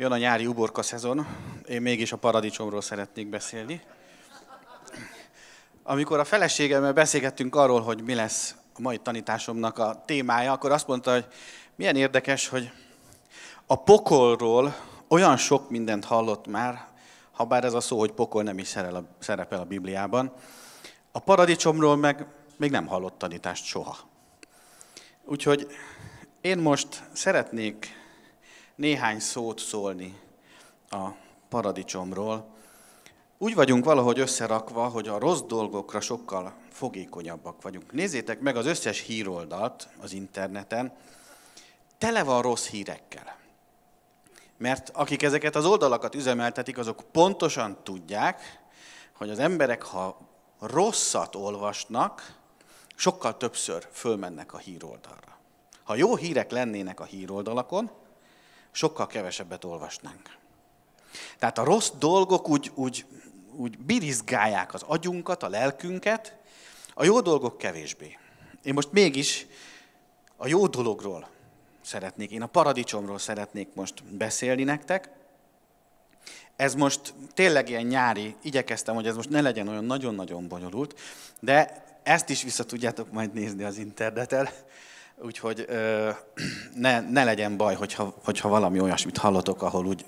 Jön a nyári uborka szezon, én mégis a paradicsomról szeretnék beszélni. Amikor a feleségemmel beszélgettünk arról, hogy mi lesz a mai tanításomnak a témája, akkor azt mondta, hogy milyen érdekes, hogy a pokolról olyan sok mindent hallott már, ha bár ez a szó, hogy pokol nem is szerepel a Bibliában, a paradicsomról meg még nem hallott tanítást soha. Úgyhogy én most szeretnék néhány szót szólni a paradicsomról. Úgy vagyunk valahogy összerakva, hogy a rossz dolgokra sokkal fogékonyabbak vagyunk. Nézzétek meg az összes híroldalt az interneten, tele van rossz hírekkel. Mert akik ezeket az oldalakat üzemeltetik, azok pontosan tudják, hogy az emberek, ha rosszat olvasnak, sokkal többször fölmennek a híroldalra. Ha jó hírek lennének a híroldalakon, sokkal kevesebbet olvasnánk. Tehát a rossz dolgok úgy, úgy, úgy birizgálják az agyunkat, a lelkünket, a jó dolgok kevésbé. Én most mégis a jó dologról szeretnék, én a paradicsomról szeretnék most beszélni nektek. Ez most tényleg ilyen nyári, igyekeztem, hogy ez most ne legyen olyan nagyon-nagyon bonyolult, de ezt is vissza tudjátok majd nézni az interneten. Úgyhogy ne, ne legyen baj, hogyha, hogyha valami olyasmit hallotok, ahol úgy,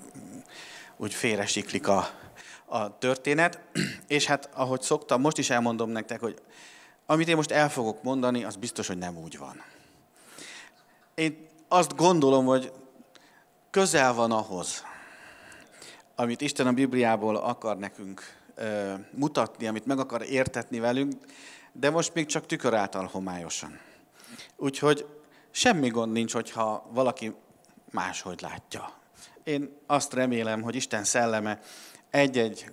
úgy félresiklik a, a történet. És hát, ahogy szoktam, most is elmondom nektek, hogy amit én most el fogok mondani, az biztos, hogy nem úgy van. Én azt gondolom, hogy közel van ahhoz, amit Isten a Bibliából akar nekünk ö, mutatni, amit meg akar értetni velünk, de most még csak tükör által homályosan. Úgyhogy semmi gond nincs, hogyha valaki máshogy látja. Én azt remélem, hogy Isten szelleme egy-egy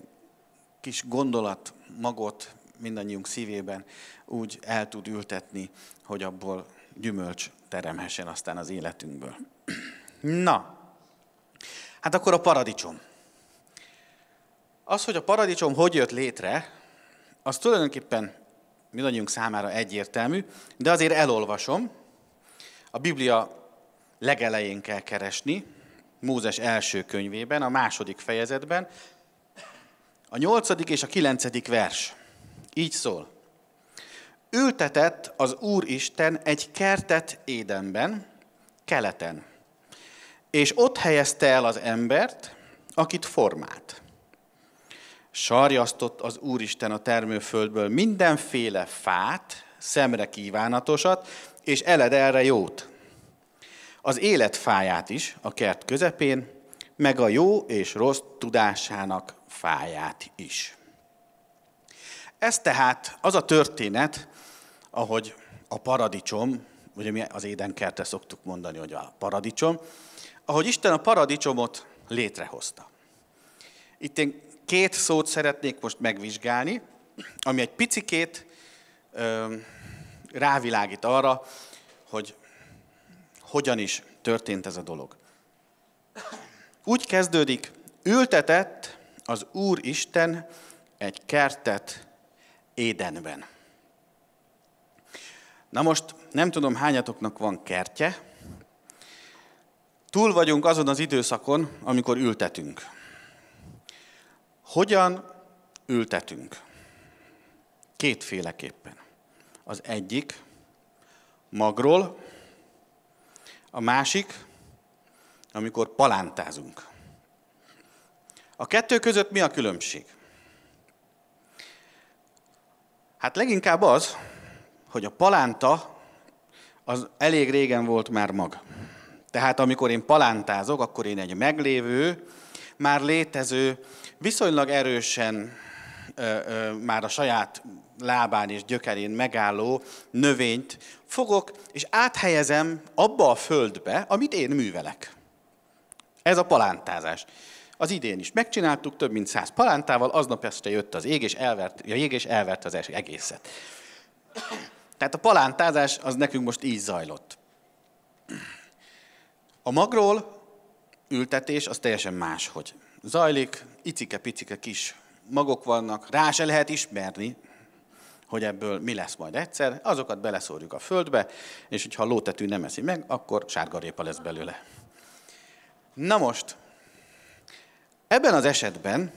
kis gondolat, magot mindannyiunk szívében úgy el tud ültetni, hogy abból gyümölcs teremhessen aztán az életünkből. Na, hát akkor a paradicsom. Az, hogy a paradicsom hogy jött létre, az tulajdonképpen mindannyiunk számára egyértelmű, de azért elolvasom. A Biblia legelején kell keresni, Mózes első könyvében, a második fejezetben, a nyolcadik és a kilencedik vers. Így szól. Ültetett az Úr Isten egy kertet Édenben, keleten, és ott helyezte el az embert, akit formált sarjasztott az Úristen a termőföldből mindenféle fát, szemre kívánatosat, és eled erre jót. Az élet fáját is a kert közepén, meg a jó és rossz tudásának fáját is. Ez tehát az a történet, ahogy a paradicsom, ugye mi az édenkertre szoktuk mondani, hogy a paradicsom, ahogy Isten a paradicsomot létrehozta. Itt én két szót szeretnék most megvizsgálni, ami egy picikét ö, rávilágít arra, hogy hogyan is történt ez a dolog. Úgy kezdődik, ültetett az Úr Isten egy kertet Édenben. Na most nem tudom hányatoknak van kertje. Túl vagyunk azon az időszakon, amikor ültetünk. Hogyan ültetünk? Kétféleképpen. Az egyik magról, a másik, amikor palántázunk. A kettő között mi a különbség? Hát leginkább az, hogy a palánta az elég régen volt már mag. Tehát amikor én palántázok, akkor én egy meglévő, már létező, viszonylag erősen ö, ö, már a saját lábán és gyökerén megálló növényt fogok, és áthelyezem abba a földbe, amit én művelek. Ez a palántázás. Az idén is megcsináltuk több mint száz palántával, aznap este jött az ég, és elvert, a jég, és elvert az egészet. Tehát a palántázás az nekünk most így zajlott. A magról ültetés az teljesen máshogy zajlik, icike-picike kis magok vannak, rá se lehet ismerni, hogy ebből mi lesz majd egyszer, azokat beleszórjuk a földbe, és hogyha a lótetű nem eszi meg, akkor sárgarépa lesz belőle. Na most, ebben az esetben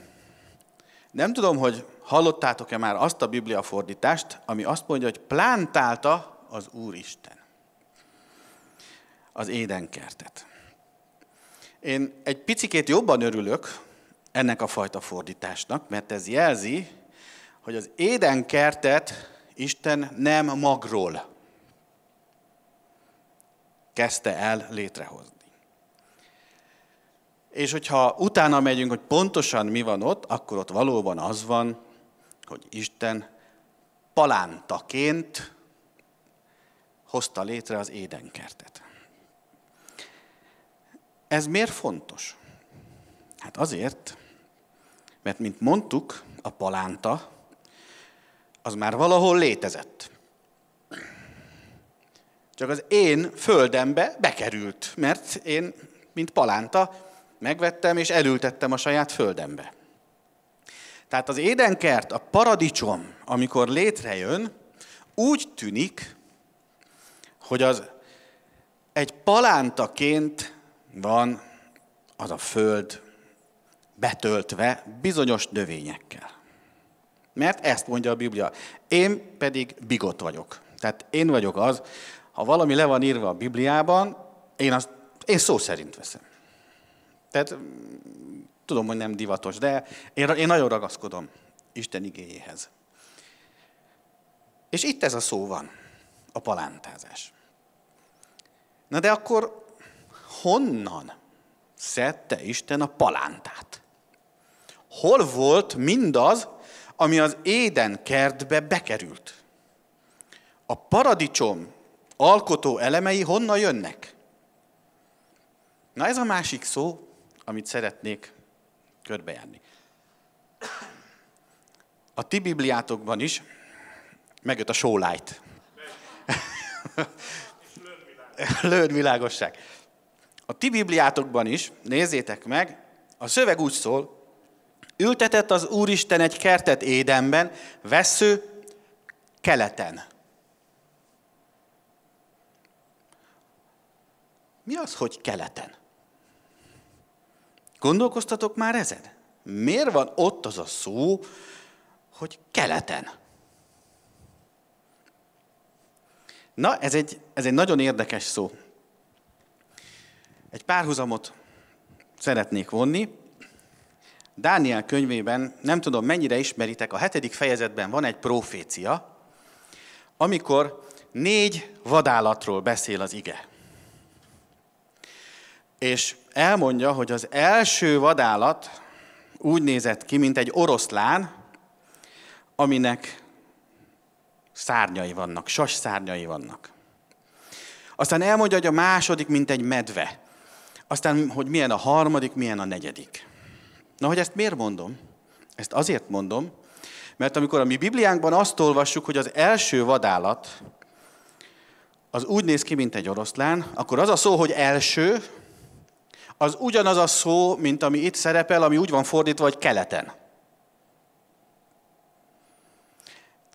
nem tudom, hogy hallottátok-e már azt a Biblia fordítást, ami azt mondja, hogy plántálta az Úristen az édenkertet. Én egy picikét jobban örülök ennek a fajta fordításnak, mert ez jelzi, hogy az édenkertet Isten nem magról kezdte el létrehozni. És hogyha utána megyünk, hogy pontosan mi van ott, akkor ott valóban az van, hogy Isten palántaként hozta létre az édenkertet. Ez miért fontos? Hát azért, mert mint mondtuk, a palánta az már valahol létezett. Csak az én földembe bekerült, mert én, mint palánta, megvettem és elültettem a saját földembe. Tehát az édenkert, a paradicsom, amikor létrejön, úgy tűnik, hogy az egy palántaként van az a föld betöltve bizonyos növényekkel. Mert ezt mondja a Biblia. Én pedig bigot vagyok. Tehát én vagyok az, ha valami le van írva a Bibliában, én, azt, én szó szerint veszem. Tehát tudom, hogy nem divatos, de én, én nagyon ragaszkodom Isten igényéhez. És itt ez a szó van, a palántázás. Na de akkor honnan szedte Isten a palántát? Hol volt mindaz, ami az Éden kertbe bekerült? A paradicsom alkotó elemei honnan jönnek? Na ez a másik szó, amit szeretnék körbejárni. A ti bibliátokban is megjött a sólájt. Lőd világosság a ti Bibliátokban is, nézzétek meg, a szöveg úgy szól, ültetett az Úristen egy kertet Édenben, vesző keleten. Mi az, hogy keleten? Gondolkoztatok már ezen? Miért van ott az a szó, hogy keleten? Na, ez egy, ez egy nagyon érdekes szó. Egy párhuzamot szeretnék vonni. Dániel könyvében, nem tudom mennyire ismeritek, a hetedik fejezetben van egy profécia, amikor négy vadállatról beszél az ige. És elmondja, hogy az első vadállat úgy nézett ki, mint egy oroszlán, aminek szárnyai vannak, sas szárnyai vannak. Aztán elmondja, hogy a második, mint egy medve. Aztán, hogy milyen a harmadik, milyen a negyedik. Na, hogy ezt miért mondom? Ezt azért mondom, mert amikor a mi Bibliánkban azt olvassuk, hogy az első vadállat az úgy néz ki, mint egy oroszlán, akkor az a szó, hogy első, az ugyanaz a szó, mint ami itt szerepel, ami úgy van fordítva, hogy keleten.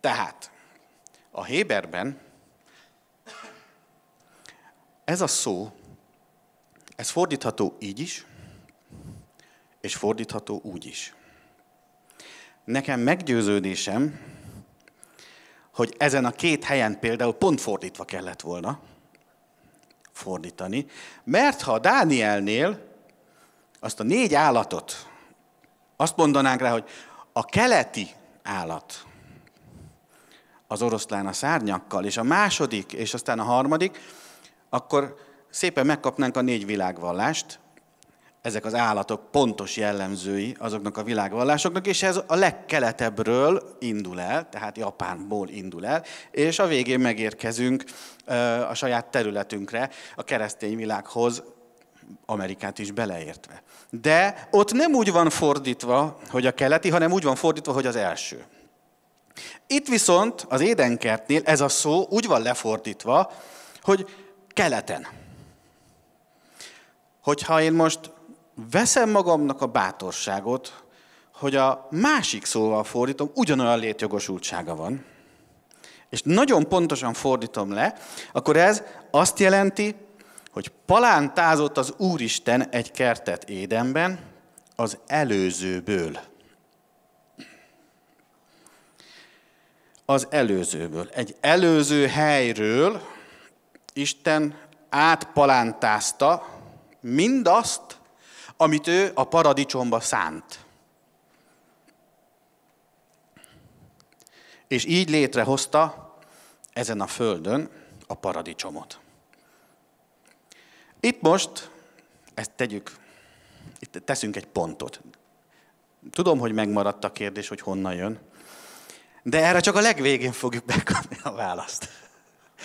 Tehát a Héberben ez a szó ez fordítható így is, és fordítható úgy is. Nekem meggyőződésem, hogy ezen a két helyen például pont fordítva kellett volna fordítani, mert ha Dánielnél azt a négy állatot, azt mondanánk rá, hogy a keleti állat, az oroszlán a szárnyakkal, és a második, és aztán a harmadik, akkor szépen megkapnánk a négy világvallást, ezek az állatok pontos jellemzői azoknak a világvallásoknak, és ez a legkeletebbről indul el, tehát Japánból indul el, és a végén megérkezünk a saját területünkre, a keresztény világhoz, Amerikát is beleértve. De ott nem úgy van fordítva, hogy a keleti, hanem úgy van fordítva, hogy az első. Itt viszont az édenkertnél ez a szó úgy van lefordítva, hogy keleten hogyha én most veszem magamnak a bátorságot, hogy a másik szóval fordítom, ugyanolyan létjogosultsága van, és nagyon pontosan fordítom le, akkor ez azt jelenti, hogy palántázott az Úristen egy kertet Édenben az előzőből. Az előzőből. Egy előző helyről Isten átpalántázta mindazt, amit ő a paradicsomba szánt. És így létrehozta ezen a földön a paradicsomot. Itt most, ezt tegyük, itt teszünk egy pontot. Tudom, hogy megmaradt a kérdés, hogy honnan jön, de erre csak a legvégén fogjuk megkapni a választ.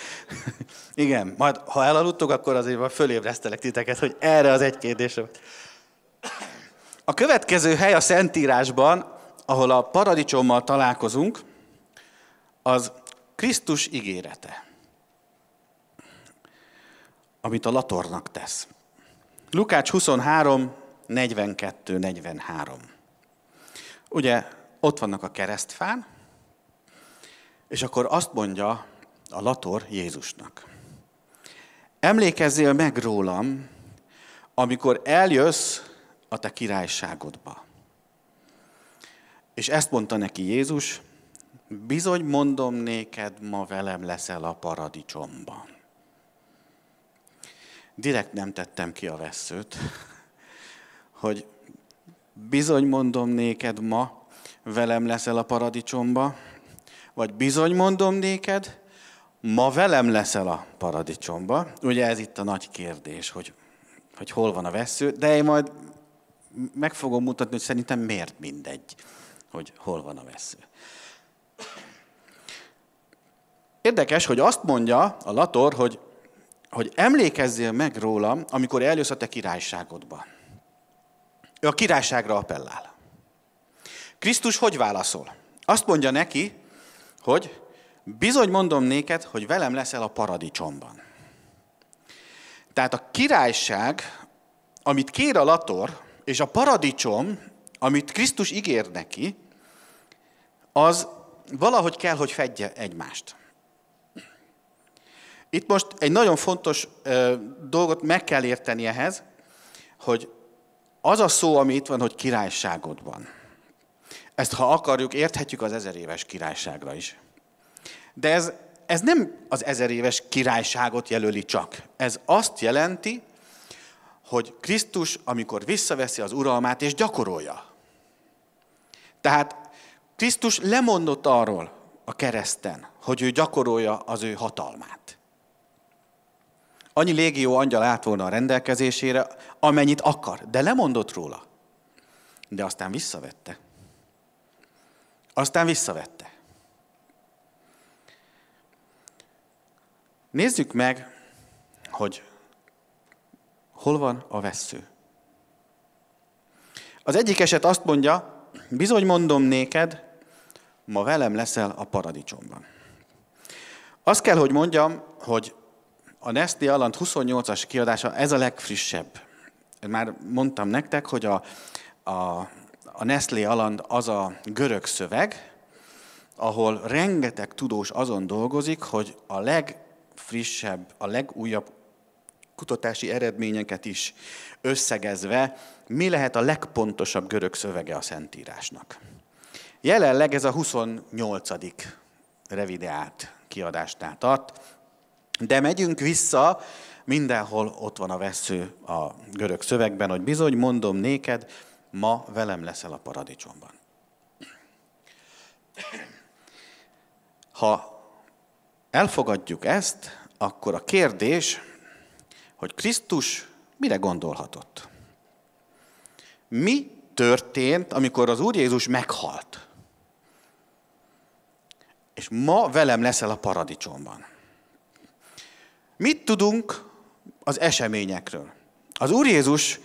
Igen, majd ha elaludtok, akkor azért fölébresztelek titeket, hogy erre az egy kérdésre. A következő hely a Szentírásban, ahol a paradicsommal találkozunk, az Krisztus ígérete, amit a latornak tesz. Lukács 23, 42, 43. Ugye ott vannak a keresztfán, és akkor azt mondja a lator Jézusnak. Emlékezzél meg rólam, amikor eljössz a te királyságodba. És ezt mondta neki Jézus, bizony mondom néked, ma velem leszel a paradicsomban. Direkt nem tettem ki a veszőt, hogy bizony mondom néked ma, velem leszel a paradicsomba, vagy bizony mondom néked, ma velem leszel a paradicsomba. Ugye ez itt a nagy kérdés, hogy, hogy hol van a vesző, de én majd meg fogom mutatni, hogy szerintem miért mindegy, hogy hol van a vesző. Érdekes, hogy azt mondja a Lator, hogy, hogy emlékezzél meg róla, amikor eljössz a te királyságodba. Ő a királyságra appellál. Krisztus hogy válaszol? Azt mondja neki, hogy Bizony mondom néked, hogy velem leszel a paradicsomban. Tehát a királyság, amit kér a lator, és a paradicsom, amit Krisztus ígér neki, az valahogy kell, hogy fedje egymást. Itt most egy nagyon fontos ö, dolgot meg kell érteni ehhez, hogy az a szó, ami itt van, hogy királyságodban. Ezt ha akarjuk, érthetjük az ezer éves királyságra is. De ez, ez nem az ezer éves királyságot jelöli csak. Ez azt jelenti, hogy Krisztus, amikor visszaveszi az uralmát, és gyakorolja. Tehát Krisztus lemondott arról a kereszten, hogy ő gyakorolja az ő hatalmát. Annyi légió angyal állt volna a rendelkezésére, amennyit akar, de lemondott róla. De aztán visszavette. Aztán visszavette. Nézzük meg, hogy hol van a vesző. Az egyik eset azt mondja, bizony mondom néked, ma velem leszel a paradicsomban. Azt kell, hogy mondjam, hogy a Neszti Alland 28-as kiadása, ez a legfrissebb. Már mondtam nektek, hogy a, a, a Nestlé Aland az a görög szöveg, ahol rengeteg tudós azon dolgozik, hogy a leg legfrissebb, a legújabb kutatási eredményeket is összegezve, mi lehet a legpontosabb görög szövege a Szentírásnak. Jelenleg ez a 28. revideát kiadásnál tart, de megyünk vissza, mindenhol ott van a vesző a görög szövegben, hogy bizony mondom néked, ma velem leszel a paradicsomban. Ha elfogadjuk ezt, akkor a kérdés, hogy Krisztus mire gondolhatott? Mi történt, amikor az Úr Jézus meghalt? És ma velem leszel a paradicsomban. Mit tudunk az eseményekről? Az Úr Jézus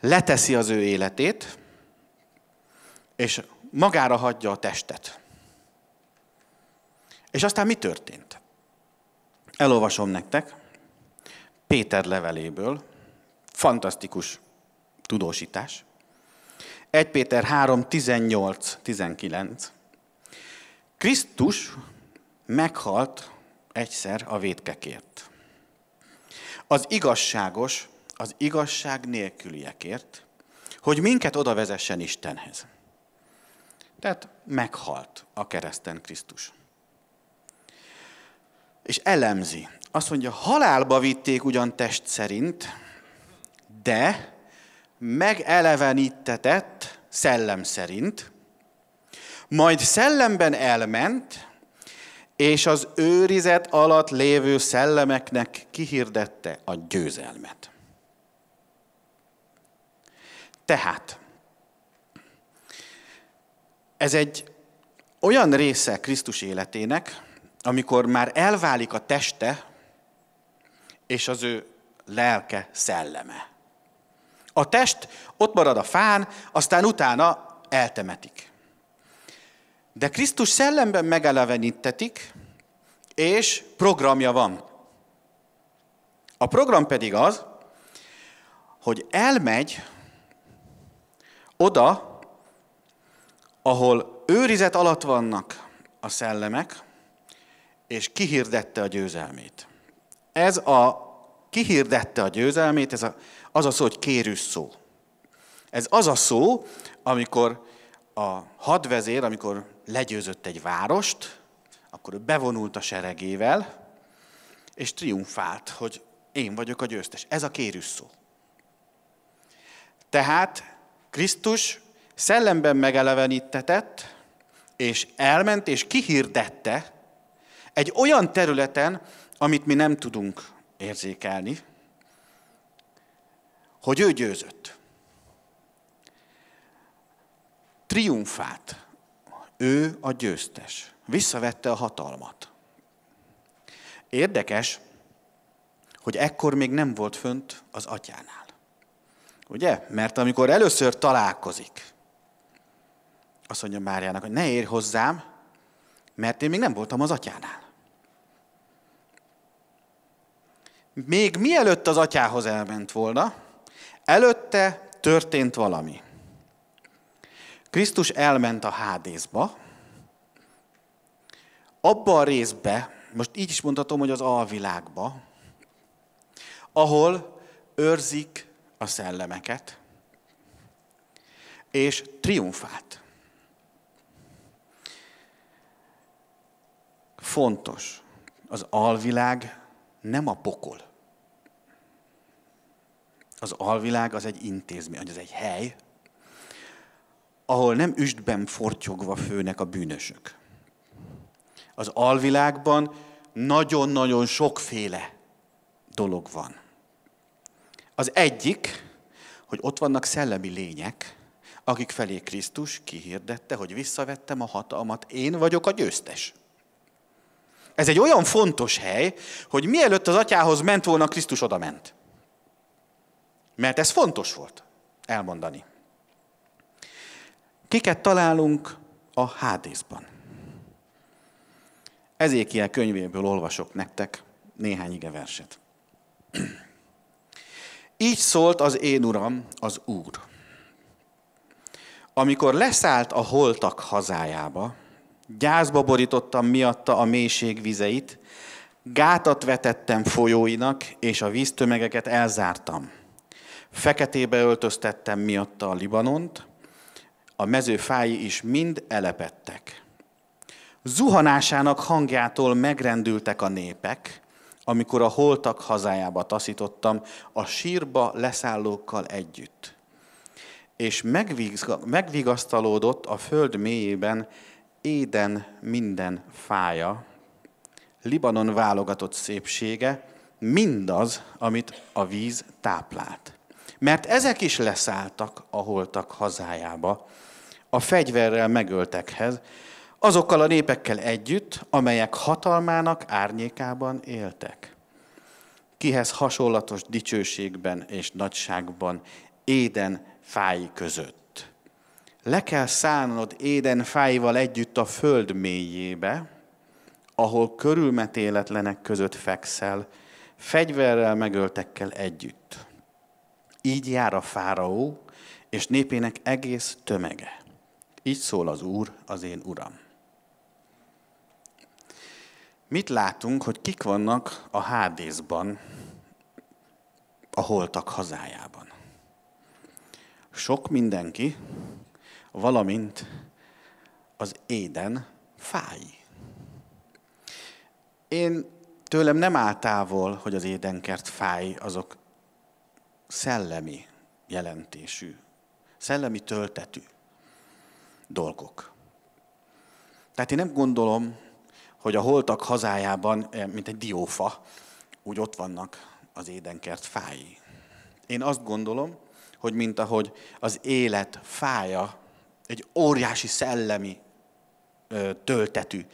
leteszi az ő életét, és magára hagyja a testet. És aztán mi történt? Elolvasom nektek Péter leveléből, fantasztikus tudósítás. 1 Péter 3, 18, 19. Krisztus meghalt egyszer a védkekért. Az igazságos az igazság nélküliekért, hogy minket oda vezessen Istenhez. Tehát meghalt a kereszten Krisztus és elemzi. Azt mondja, halálba vitték ugyan test szerint, de megelevenítetett szellem szerint, majd szellemben elment, és az őrizet alatt lévő szellemeknek kihirdette a győzelmet. Tehát, ez egy olyan része Krisztus életének, amikor már elválik a teste és az ő lelke szelleme. A test ott marad a fán, aztán utána eltemetik. De Krisztus szellemben megelevenítetik, és programja van. A program pedig az, hogy elmegy oda, ahol őrizet alatt vannak a szellemek, és kihirdette a győzelmét. Ez a kihirdette a győzelmét, ez a, az a szó, hogy kérős szó. Ez az a szó, amikor a hadvezér, amikor legyőzött egy várost, akkor ő bevonult a seregével, és triumfált, hogy én vagyok a győztes. Ez a kérős szó. Tehát Krisztus szellemben megelevenítetett, és elment és kihirdette egy olyan területen, amit mi nem tudunk érzékelni, hogy ő győzött. Triumfált. Ő a győztes. Visszavette a hatalmat. Érdekes, hogy ekkor még nem volt fönt az atyánál. Ugye? Mert amikor először találkozik, azt mondja Máriának, hogy ne érj hozzám, mert én még nem voltam az atyánál. Még mielőtt az atyához elment volna, előtte történt valami. Krisztus elment a hádészba, abba a részbe, most így is mondhatom, hogy az alvilágba, ahol őrzik a szellemeket, és triumfált. fontos. Az alvilág nem a pokol. Az alvilág az egy intézmény, az egy hely, ahol nem üstben fortyogva főnek a bűnösök. Az alvilágban nagyon-nagyon sokféle dolog van. Az egyik, hogy ott vannak szellemi lények, akik felé Krisztus kihirdette, hogy visszavettem a hatalmat, én vagyok a győztes. Ez egy olyan fontos hely, hogy mielőtt az atyához ment volna, Krisztus oda ment. Mert ez fontos volt elmondani. Kiket találunk a Hádészban? ilyen könyvéből olvasok nektek néhány verset. Így szólt az én uram, az Úr. Amikor leszállt a holtak hazájába, Gyászba borítottam miatta a mélység vizeit, gátat vetettem folyóinak, és a víztömegeket elzártam. Feketébe öltöztettem miatta a Libanont, a mezőfái is mind elepettek. Zuhanásának hangjától megrendültek a népek, amikor a holtak hazájába taszítottam, a sírba leszállókkal együtt. És megvigasztalódott a föld mélyében éden minden fája, Libanon válogatott szépsége, mindaz, amit a víz táplált. Mert ezek is leszálltak a holtak hazájába, a fegyverrel megöltekhez, azokkal a népekkel együtt, amelyek hatalmának árnyékában éltek. Kihez hasonlatos dicsőségben és nagyságban, éden fái között le kell szállnod éden fáival együtt a föld mélyébe, ahol körülmetéletlenek között fekszel, fegyverrel megöltekkel együtt. Így jár a fáraó és népének egész tömege. Így szól az Úr, az én Uram. Mit látunk, hogy kik vannak a hádészban, a holtak hazájában? Sok mindenki, valamint az éden fáj. Én tőlem nem áll távol, hogy az édenkert fáj azok szellemi jelentésű, szellemi töltetű dolgok. Tehát én nem gondolom, hogy a holtak hazájában, eh, mint egy diófa, úgy ott vannak az édenkert fái. Én azt gondolom, hogy mint ahogy az élet fája egy óriási szellemi ö, töltetű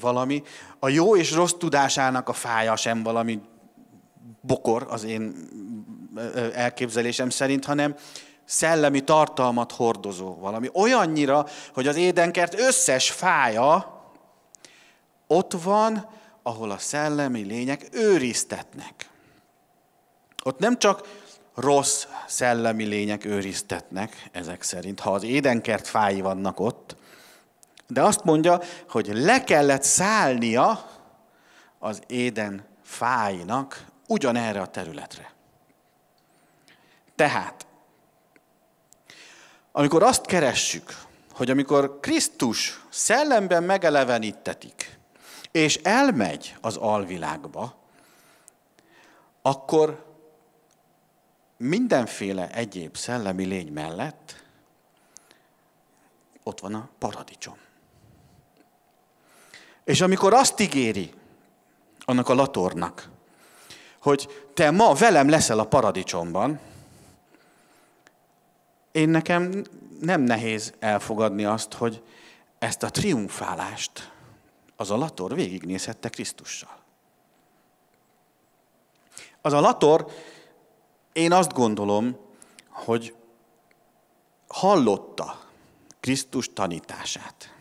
valami. A jó és rossz tudásának a fája sem valami bokor az én elképzelésem szerint, hanem szellemi tartalmat hordozó valami. Olyannyira, hogy az édenkert összes fája ott van, ahol a szellemi lények őriztetnek. Ott nem csak rossz szellemi lények őriztetnek ezek szerint, ha az édenkert fái vannak ott. De azt mondja, hogy le kellett szállnia az éden fáinak ugyanerre a területre. Tehát, amikor azt keressük, hogy amikor Krisztus szellemben megelevenítetik, és elmegy az alvilágba, akkor mindenféle egyéb szellemi lény mellett ott van a paradicsom. És amikor azt ígéri annak a latornak, hogy te ma velem leszel a paradicsomban, én nekem nem nehéz elfogadni azt, hogy ezt a triumfálást az a lator végignézhette Krisztussal. Az a lator én azt gondolom, hogy hallotta Krisztus tanítását,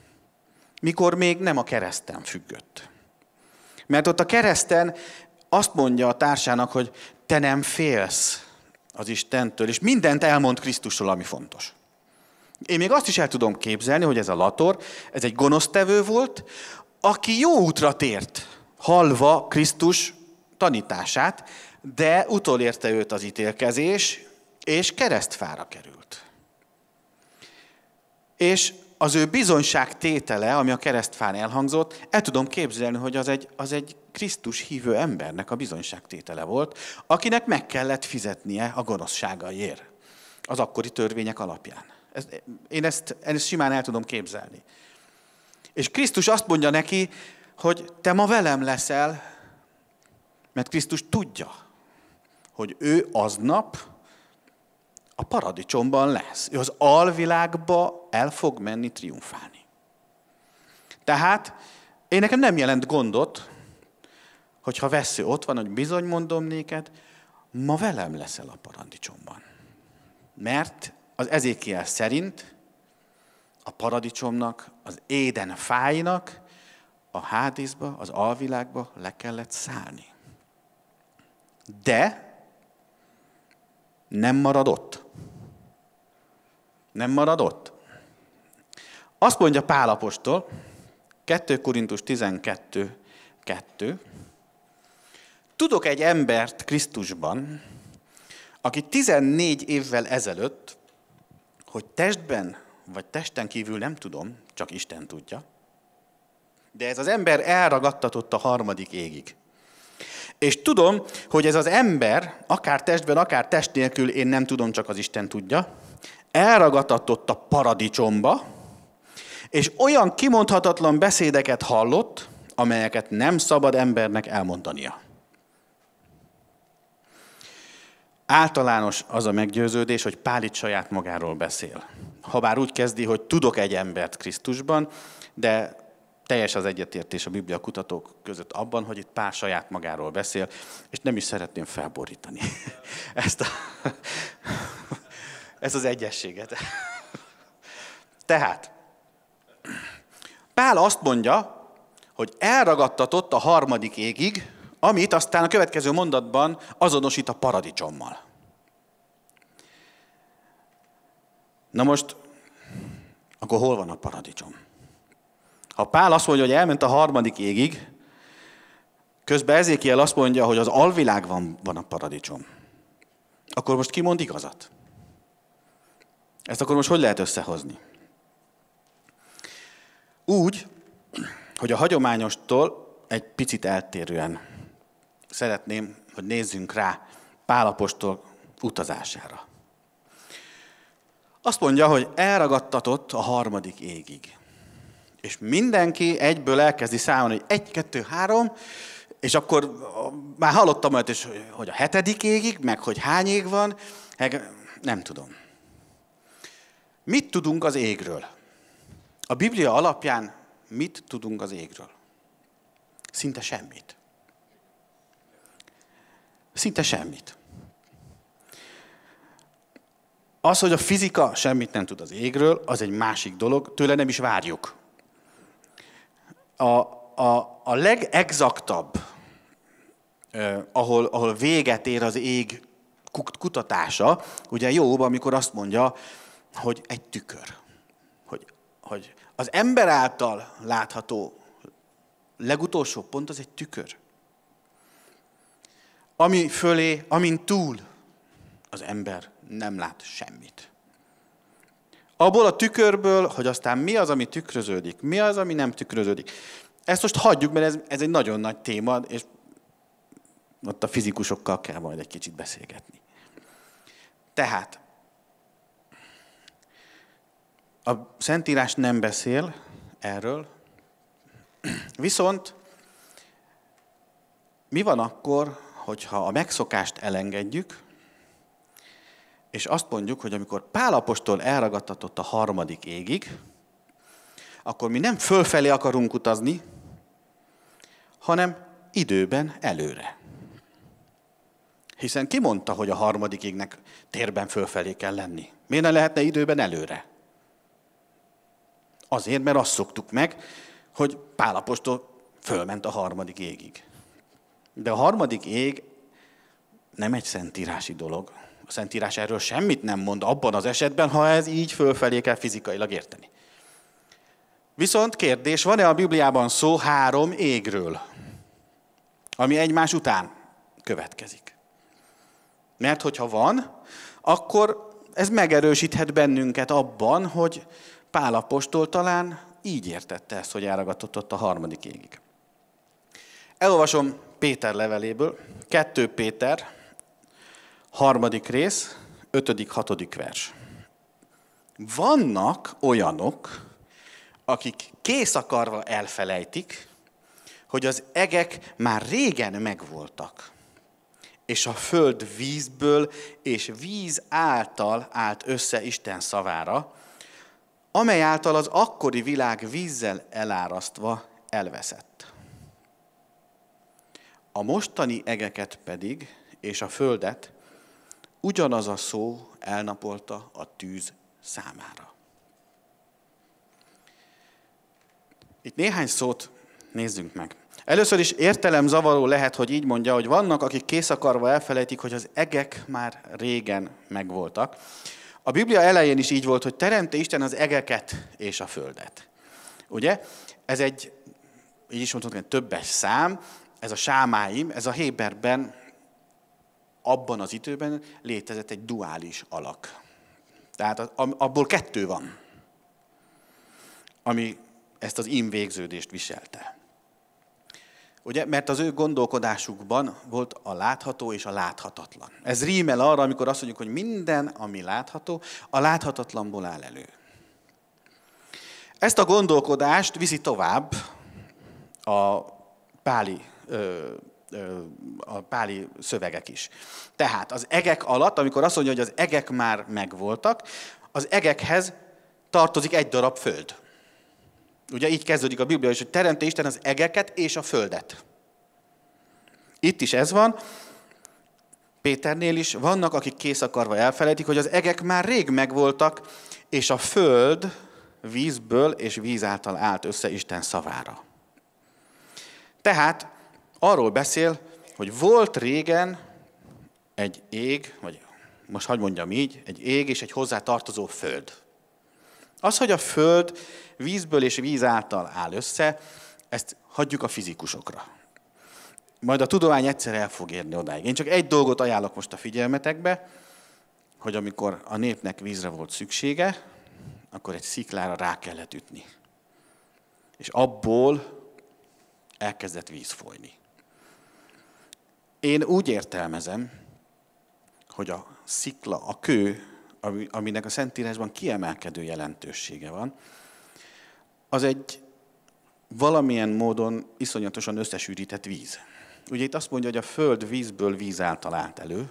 mikor még nem a kereszten függött. Mert ott a kereszten azt mondja a társának, hogy te nem félsz az Istentől, és mindent elmond Krisztusról, ami fontos. Én még azt is el tudom képzelni, hogy ez a Lator, ez egy gonosztevő volt, aki jó útra tért, halva Krisztus tanítását, de utolérte őt az ítélkezés, és keresztfára került. És az ő bizonyság tétele, ami a keresztfán elhangzott, el tudom képzelni, hogy az egy, az egy Krisztus hívő embernek a tétele volt, akinek meg kellett fizetnie a gonoszságaiért az akkori törvények alapján. Ez, én ezt, ezt simán el tudom képzelni. És Krisztus azt mondja neki, hogy te ma velem leszel, mert Krisztus tudja, hogy ő aznap a paradicsomban lesz. Ő az alvilágba el fog menni triumfálni. Tehát én nekem nem jelent gondot, hogyha vesző ott van, hogy bizony mondom néked, ma velem leszel a paradicsomban. Mert az ezékiel szerint a paradicsomnak, az éden fáinak a hádészba, az alvilágba le kellett szállni. De nem maradott. Nem maradott. Azt mondja Pálapostól, 2 Korintus 12, 2, Tudok egy embert Krisztusban, aki 14 évvel ezelőtt, hogy testben vagy testen kívül nem tudom, csak Isten tudja, de ez az ember elragadtatott a harmadik égig. És tudom, hogy ez az ember, akár testben, akár test nélkül, én nem tudom, csak az Isten tudja, elragadatott a paradicsomba, és olyan kimondhatatlan beszédeket hallott, amelyeket nem szabad embernek elmondania. Általános az a meggyőződés, hogy Pálit saját magáról beszél. Habár úgy kezdi, hogy tudok egy embert Krisztusban, de teljes az egyetértés a biblia kutatók között abban, hogy itt pár saját magáról beszél, és nem is szeretném felborítani ezt, a, ezt az egyességet. Tehát, Pál azt mondja, hogy elragadtatott a harmadik égig, amit aztán a következő mondatban azonosít a paradicsommal. Na most, akkor hol van a paradicsom? Ha Pál azt mondja, hogy elment a harmadik égig, közben Ezékiel azt mondja, hogy az alvilág van, van a paradicsom. Akkor most ki mond igazat? Ezt akkor most hogy lehet összehozni? Úgy, hogy a hagyományostól egy picit eltérően szeretném, hogy nézzünk rá Pálapostól utazására. Azt mondja, hogy elragadtatott a harmadik égig. És mindenki egyből elkezdi számolni, hogy egy, kettő, három, és akkor már hallottam olyat is, hogy a hetedik égig, meg hogy hány ég van, nem tudom. Mit tudunk az égről? A Biblia alapján mit tudunk az égről? Szinte semmit. Szinte semmit. Az, hogy a fizika semmit nem tud az égről, az egy másik dolog, tőle nem is várjuk a, a, a legexaktabb, eh, ahol, ahol véget ér az ég kutatása, ugye jó, amikor azt mondja, hogy egy tükör. Hogy, hogy az ember által látható legutolsó pont az egy tükör. Ami fölé, amin túl az ember nem lát semmit. Abból a tükörből, hogy aztán mi az, ami tükröződik, mi az, ami nem tükröződik. Ezt most hagyjuk, mert ez, ez egy nagyon nagy téma, és ott a fizikusokkal kell majd egy kicsit beszélgetni. Tehát, a Szentírás nem beszél erről, viszont mi van akkor, hogyha a megszokást elengedjük, és azt mondjuk, hogy amikor Pálapostól elragadtatott a harmadik égig, akkor mi nem fölfelé akarunk utazni, hanem időben előre. Hiszen ki mondta, hogy a harmadik égnek térben fölfelé kell lenni? Miért ne lehetne időben előre? Azért, mert azt szoktuk meg, hogy Pálapostól fölment a harmadik égig. De a harmadik ég nem egy szentírási dolog, a Szentírás erről semmit nem mond abban az esetben, ha ez így fölfelé kell fizikailag érteni. Viszont kérdés, van-e a Bibliában szó három égről, ami egymás után következik? Mert hogyha van, akkor ez megerősíthet bennünket abban, hogy Pálapostól talán így értette ezt, hogy elragadtott ott a harmadik égig. Elolvasom Péter leveléből, 2 Péter harmadik rész, ötödik, hatodik vers. Vannak olyanok, akik kész akarva elfelejtik, hogy az egek már régen megvoltak, és a föld vízből és víz által állt össze Isten szavára, amely által az akkori világ vízzel elárasztva elveszett. A mostani egeket pedig, és a földet ugyanaz a szó elnapolta a tűz számára. Itt néhány szót nézzünk meg. Először is értelem zavaró lehet, hogy így mondja, hogy vannak, akik akarva elfelejtik, hogy az egek már régen megvoltak. A Biblia elején is így volt, hogy teremte Isten az egeket és a földet. Ugye? Ez egy, így is mondhatjuk, többes szám, ez a sámáim, ez a Héberben abban az időben létezett egy duális alak. Tehát abból kettő van, ami ezt az invégződést viselte. Ugye, mert az ő gondolkodásukban volt a látható és a láthatatlan. Ez rímel arra, amikor azt mondjuk, hogy minden, ami látható, a láthatatlanból áll elő. Ezt a gondolkodást viszi tovább a Páli ö, a páli szövegek is. Tehát az egek alatt, amikor azt mondja, hogy az egek már megvoltak, az egekhez tartozik egy darab föld. Ugye így kezdődik a Biblia is, hogy teremte Isten az egeket és a földet. Itt is ez van, Péternél is vannak, akik kész akarva elfelejtik, hogy az egek már rég megvoltak, és a föld vízből és víz által állt össze Isten szavára. Tehát arról beszél, hogy volt régen egy ég, vagy most hagyd mondjam így, egy ég és egy hozzá tartozó föld. Az, hogy a föld vízből és víz által áll össze, ezt hagyjuk a fizikusokra. Majd a tudomány egyszer el fog érni odáig. Én csak egy dolgot ajánlok most a figyelmetekbe, hogy amikor a népnek vízre volt szüksége, akkor egy sziklára rá kellett ütni. És abból elkezdett víz folyni. Én úgy értelmezem, hogy a szikla, a kő, aminek a Szentírásban kiemelkedő jelentősége van, az egy valamilyen módon iszonyatosan összesűrített víz. Ugye itt azt mondja, hogy a föld vízből víz által állt elő,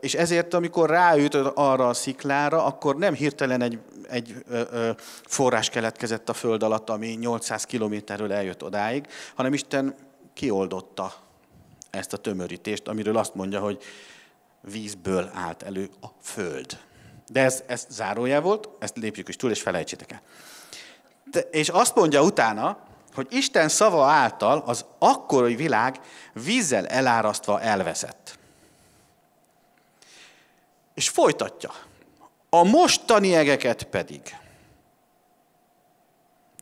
és ezért, amikor ráüt arra a sziklára, akkor nem hirtelen egy, egy ö, ö, forrás keletkezett a föld alatt, ami 800 kilométerről eljött odáig, hanem Isten kioldotta ezt a tömörítést, amiről azt mondja, hogy vízből állt elő a föld. De ez, ez zárójel volt, ezt lépjük is túl, és felejtsétek el. De, és azt mondja utána, hogy Isten szava által az akkori világ vízzel elárasztva elveszett. És folytatja. A mostani egeket pedig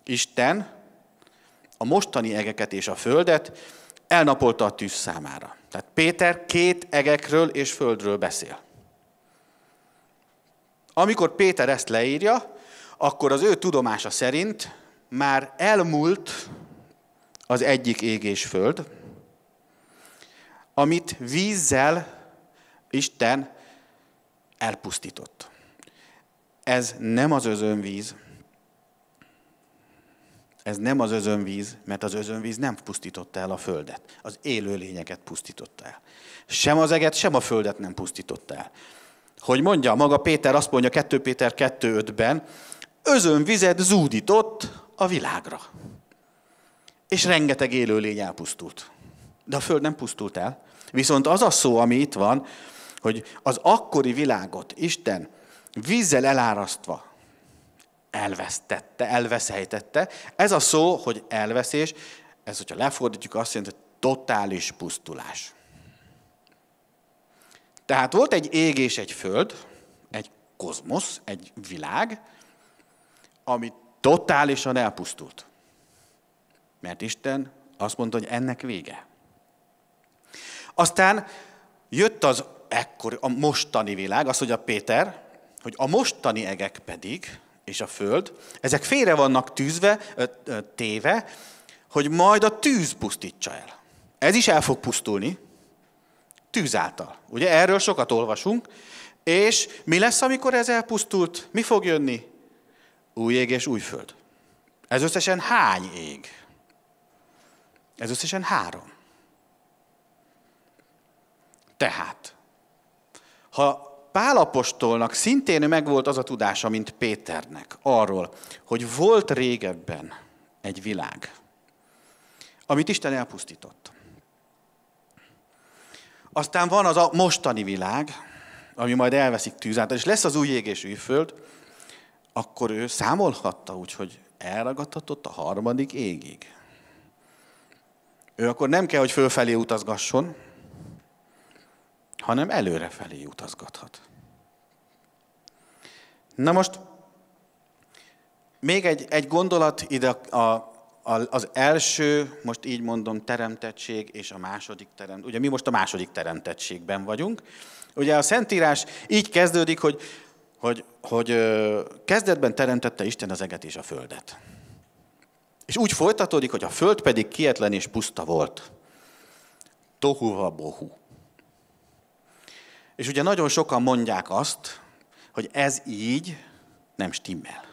Isten a mostani egeket és a földet elnapolta a tűz számára. Tehát Péter két egekről és földről beszél. Amikor Péter ezt leírja, akkor az ő tudomása szerint már elmúlt az egyik ég és föld, amit vízzel Isten elpusztított. Ez nem az özönvíz, ez nem az özönvíz, mert az özönvíz nem pusztította el a földet. Az élőlényeket pusztította el. Sem az eget, sem a földet nem pusztította el. Hogy mondja, maga Péter azt mondja 2 Péter 2.5-ben, özönvizet zúdított a világra. És rengeteg élőlény elpusztult. De a föld nem pusztult el. Viszont az a szó, ami itt van, hogy az akkori világot Isten vízzel elárasztva, elvesztette, elveszejtette. Ez a szó, hogy elveszés, ez, hogyha lefordítjuk, azt jelenti, hogy totális pusztulás. Tehát volt egy ég és egy föld, egy kozmosz, egy világ, ami totálisan elpusztult. Mert Isten azt mondta, hogy ennek vége. Aztán jött az ekkor, a mostani világ, az, hogy a Péter, hogy a mostani egek pedig, és a föld, ezek félre vannak tűzve, téve, hogy majd a tűz pusztítsa el. Ez is el fog pusztulni, tűz által. Ugye erről sokat olvasunk, és mi lesz, amikor ez elpusztult? Mi fog jönni? Új ég és új föld. Ez összesen hány ég? Ez összesen három. Tehát, ha Pálapostolnak szintén megvolt az a tudása, mint Péternek arról, hogy volt régebben egy világ, amit Isten elpusztított. Aztán van az a mostani világ, ami majd elveszik tűz és lesz az új ég és új föld, akkor ő számolhatta úgy, hogy elragadhatott a harmadik égig. Ő akkor nem kell, hogy fölfelé utazgasson, hanem előrefelé utazgathat. Na most még egy, egy gondolat ide a, a, az első, most így mondom, teremtettség és a második teremt. Ugye mi most a második teremtettségben vagyunk. Ugye a Szentírás így kezdődik, hogy, hogy, hogy kezdetben teremtette Isten az eget és a földet. És úgy folytatódik, hogy a föld pedig kietlen és puszta volt. Tohuva bohu. És ugye nagyon sokan mondják azt, hogy ez így nem stimmel.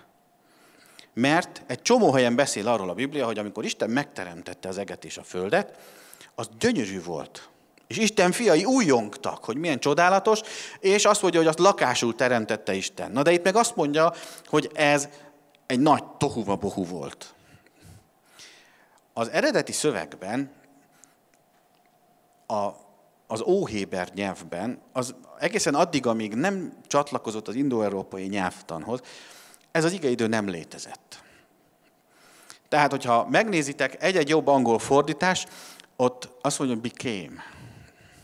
Mert egy csomó helyen beszél arról a Biblia, hogy amikor Isten megteremtette az eget és a földet, az gyönyörű volt. És Isten fiai újongtak, hogy milyen csodálatos, és azt mondja, hogy azt lakásul teremtette Isten. Na de itt meg azt mondja, hogy ez egy nagy tohuva bohu volt. Az eredeti szövegben a az óhéber nyelvben, az egészen addig, amíg nem csatlakozott az indoeurópai nyelvtanhoz, ez az igeidő nem létezett. Tehát, hogyha megnézitek egy-egy jobb angol fordítás, ott azt mondja, hogy became,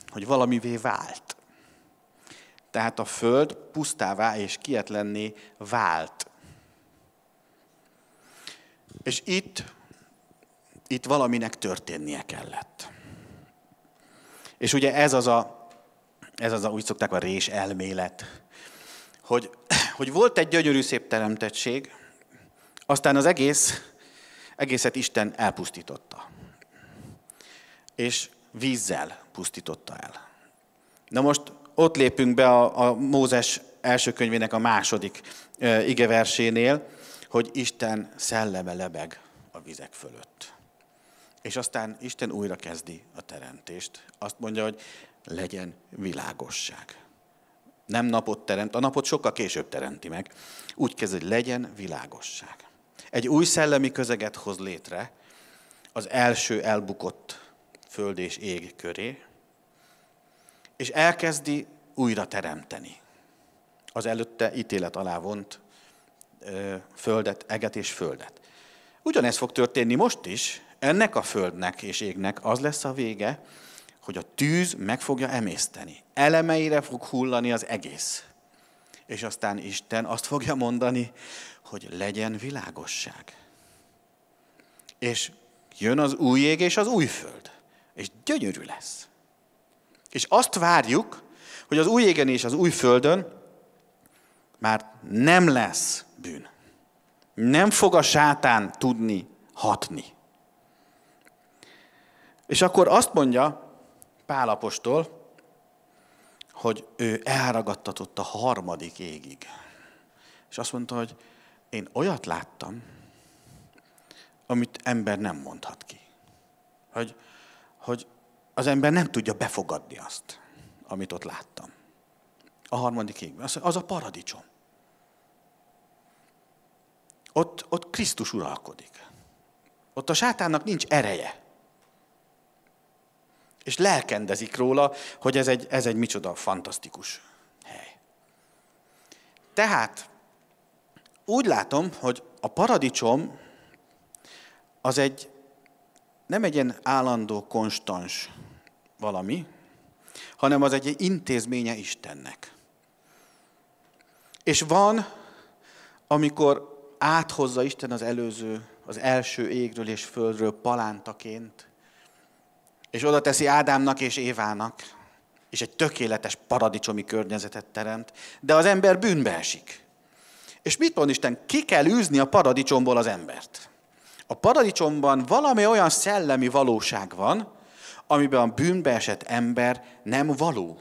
hogy valamivé vált. Tehát a föld pusztává és kietlenné vált. És itt, itt valaminek történnie kellett. És ugye ez az a, ez az a úgy szokták a rés elmélet, hogy, hogy volt egy gyönyörű szép teremtettség, aztán az egész, egészet Isten elpusztította. És vízzel pusztította el. Na most ott lépünk be a, a Mózes első könyvének a második e, igeversénél, hogy Isten szelleme lebeg a vizek fölött. És aztán Isten újra kezdi a teremtést. Azt mondja, hogy legyen világosság. Nem napot teremt, a napot sokkal később teremti meg. Úgy kezd, hogy legyen világosság. Egy új szellemi közeget hoz létre az első elbukott föld és ég köré, és elkezdi újra teremteni. Az előtte ítélet alá vont földet, eget és földet. Ugyanez fog történni most is, ennek a földnek és égnek az lesz a vége, hogy a tűz meg fogja emészteni. Elemeire fog hullani az egész. És aztán Isten azt fogja mondani, hogy legyen világosság. És jön az új ég és az új föld. És gyönyörű lesz. És azt várjuk, hogy az új égen és az új földön már nem lesz bűn. Nem fog a sátán tudni hatni. És akkor azt mondja Pálapostól, hogy ő elragadtatott a harmadik égig. És azt mondta, hogy én olyat láttam, amit ember nem mondhat ki. Hogy, hogy az ember nem tudja befogadni azt, amit ott láttam. A harmadik égben. Az, az a paradicsom. Ott, ott Krisztus uralkodik. Ott a sátánnak nincs ereje. És lelkendezik róla, hogy ez egy, ez egy micsoda fantasztikus hely. Tehát úgy látom, hogy a paradicsom az egy nem egy ilyen állandó, konstans valami, hanem az egy intézménye Istennek. És van, amikor áthozza Isten az előző, az első égről és földről palántaként, és oda teszi Ádámnak és Évának, és egy tökéletes paradicsomi környezetet teremt, de az ember bűnbe esik. És mit mond Isten? Ki kell űzni a paradicsomból az embert. A paradicsomban valami olyan szellemi valóság van, amiben a bűnbe esett ember nem való.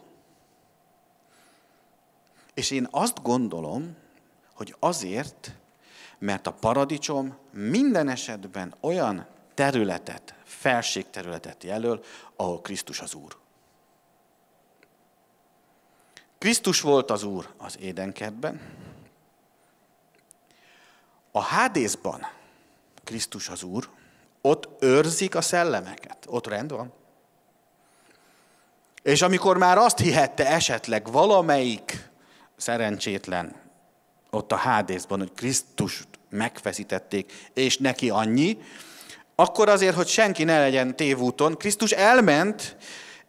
És én azt gondolom, hogy azért, mert a paradicsom minden esetben olyan területet, területet jelöl, ahol Krisztus az Úr. Krisztus volt az Úr az édenkertben, a hádészban Krisztus az Úr, ott őrzik a szellemeket, ott rend van. És amikor már azt hihette esetleg valamelyik szerencsétlen ott a hádészban, hogy Krisztust megfeszítették, és neki annyi, akkor azért, hogy senki ne legyen tévúton, Krisztus elment,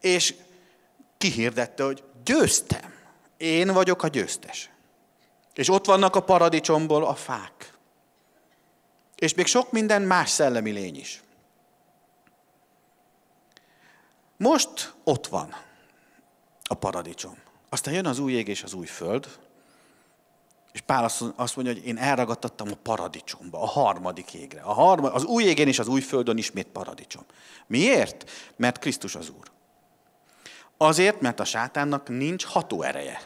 és kihirdette, hogy győztem. Én vagyok a győztes. És ott vannak a paradicsomból a fák. És még sok minden más szellemi lény is. Most ott van a paradicsom. Aztán jön az új ég és az új föld, és Pál azt mondja, hogy én elragadtattam a paradicsomba, a harmadik égre. A harmad, az új égen és az új földön ismét paradicsom. Miért? Mert Krisztus az Úr. Azért, mert a sátánnak nincs ható ereje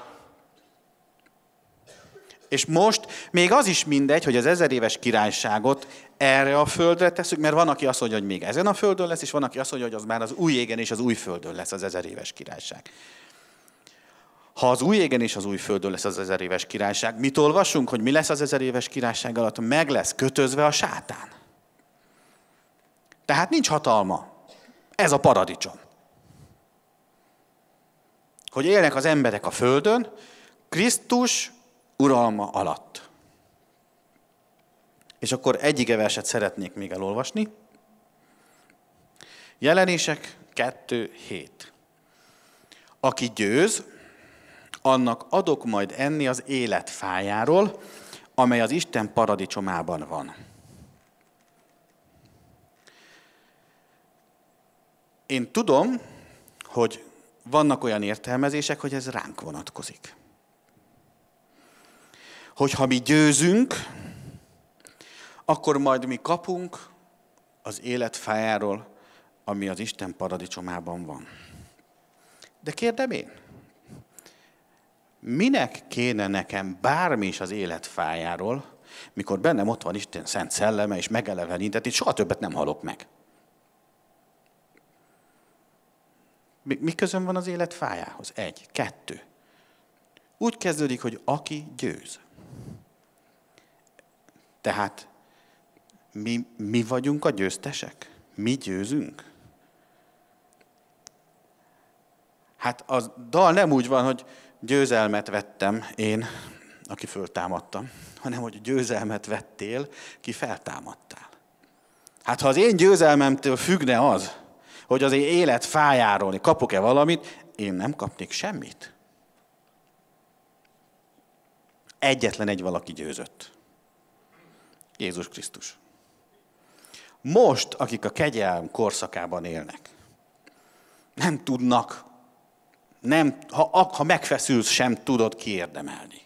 És most még az is mindegy, hogy az ezer éves királyságot erre a földre teszük, mert van, aki azt mondja, hogy még ezen a földön lesz, és van, aki azt mondja, hogy az már az új égen és az új földön lesz az ezer éves királyság ha az új égen és az új földön lesz az ezer éves királyság, mit olvasunk, hogy mi lesz az ezer éves királyság alatt? Meg lesz kötözve a sátán. Tehát nincs hatalma. Ez a paradicsom. Hogy élnek az emberek a földön, Krisztus uralma alatt. És akkor egy verset szeretnék még elolvasni. Jelenések 2.7. Aki győz, annak adok majd enni az élet fájáról, amely az Isten paradicsomában van. Én tudom, hogy vannak olyan értelmezések, hogy ez ránk vonatkozik. Hogyha mi győzünk, akkor majd mi kapunk az élet fájáról, ami az Isten paradicsomában van. De kérdem én, minek kéne nekem bármi is az élet fájáról, mikor bennem ott van Isten szent szelleme, és megelevenített, és soha többet nem halok meg. Mi, mi közön van az élet fájához? Egy, kettő. Úgy kezdődik, hogy aki győz. Tehát mi, mi vagyunk a győztesek? Mi győzünk? Hát a dal nem úgy van, hogy győzelmet vettem én, aki föltámadtam, hanem hogy győzelmet vettél, ki feltámadtál. Hát ha az én győzelmemtől függne az, hogy az én élet fájáról kapok-e valamit, én nem kapnék semmit. Egyetlen egy valaki győzött. Jézus Krisztus. Most, akik a kegyelm korszakában élnek, nem tudnak nem, ha, ha megfeszülsz, sem tudod kiérdemelni.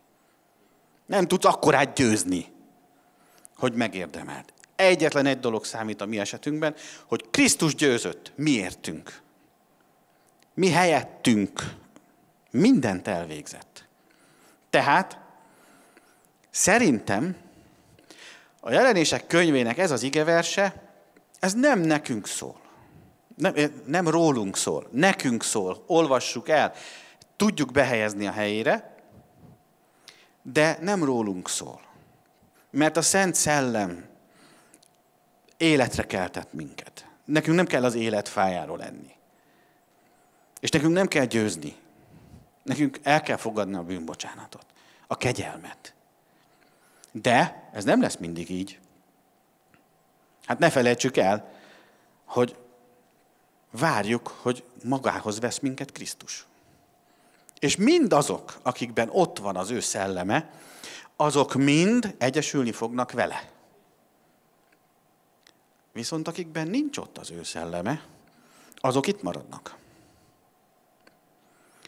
Nem tudsz akkorát győzni, hogy megérdemeld. Egyetlen egy dolog számít a mi esetünkben, hogy Krisztus győzött, mi értünk. Mi helyettünk mindent elvégzett. Tehát szerintem a jelenések könyvének ez az igeverse, ez nem nekünk szól nem, eh, nem rólunk szól, nekünk szól, olvassuk el, tudjuk behelyezni a helyére, de nem rólunk szól. Mert a Szent Szellem életre keltett minket. Nekünk nem kell az élet fájáról lenni. És nekünk nem kell győzni. Nekünk el kell fogadni a bűnbocsánatot, a kegyelmet. De ez nem lesz mindig így. Hát ne felejtsük el, hogy várjuk, hogy magához vesz minket Krisztus. És mind azok, akikben ott van az ő szelleme, azok mind egyesülni fognak vele. Viszont akikben nincs ott az ő szelleme, azok itt maradnak.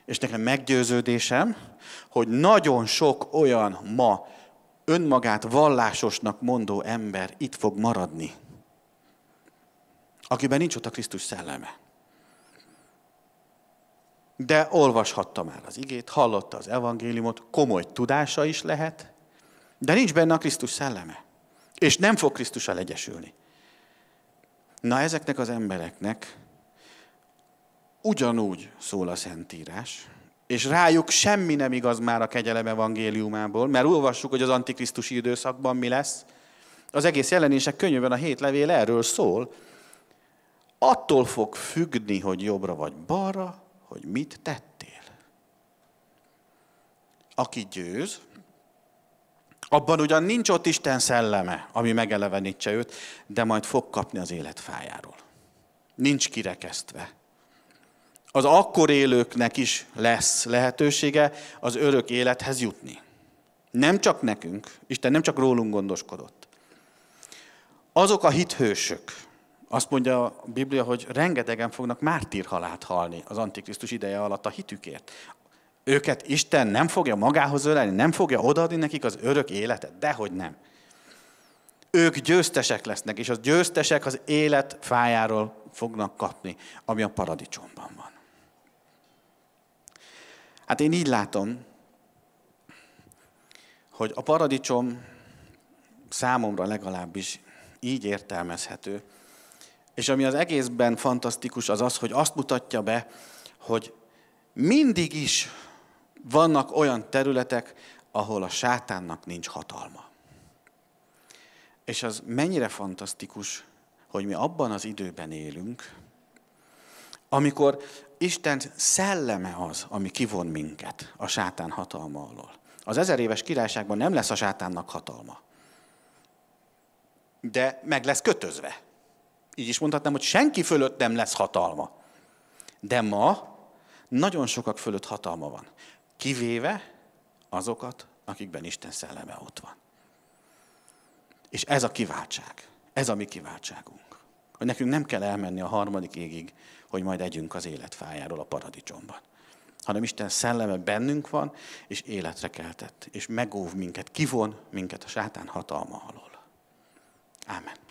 És nekem meggyőződésem, hogy nagyon sok olyan ma önmagát vallásosnak mondó ember itt fog maradni akiben nincs ott a Krisztus szelleme. De olvashatta már az igét, hallotta az evangéliumot, komoly tudása is lehet, de nincs benne a Krisztus szelleme. És nem fog Krisztussal egyesülni. Na ezeknek az embereknek ugyanúgy szól a Szentírás, és rájuk semmi nem igaz már a kegyelem evangéliumából, mert olvassuk, hogy az antikrisztusi időszakban mi lesz. Az egész jelenések könyvben a hét levél erről szól, attól fog függni, hogy jobbra vagy balra, hogy mit tettél. Aki győz, abban ugyan nincs ott Isten szelleme, ami megelevenítse őt, de majd fog kapni az élet fájáról. Nincs kirekesztve. Az akkor élőknek is lesz lehetősége az örök élethez jutni. Nem csak nekünk, Isten nem csak rólunk gondoskodott. Azok a hithősök, azt mondja a Biblia, hogy rengetegen fognak mártírhalát halni az Antikrisztus ideje alatt a hitükért. Őket Isten nem fogja magához ölelni, nem fogja odaadni nekik az örök életet, dehogy nem. Ők győztesek lesznek, és az győztesek az élet fájáról fognak kapni, ami a paradicsomban van. Hát én így látom, hogy a paradicsom számomra legalábbis így értelmezhető, és ami az egészben fantasztikus, az az, hogy azt mutatja be, hogy mindig is vannak olyan területek, ahol a sátánnak nincs hatalma. És az mennyire fantasztikus, hogy mi abban az időben élünk, amikor Isten szelleme az, ami kivon minket a sátán hatalma alól. Az ezer éves királyságban nem lesz a sátánnak hatalma, de meg lesz kötözve így is mondhatnám, hogy senki fölött nem lesz hatalma. De ma nagyon sokak fölött hatalma van. Kivéve azokat, akikben Isten szelleme ott van. És ez a kiváltság. Ez a mi kiváltságunk. Hogy nekünk nem kell elmenni a harmadik égig, hogy majd együnk az életfájáról a paradicsomban. Hanem Isten szelleme bennünk van, és életre keltett, és megóv minket, kivon minket a sátán hatalma alól. Ámen.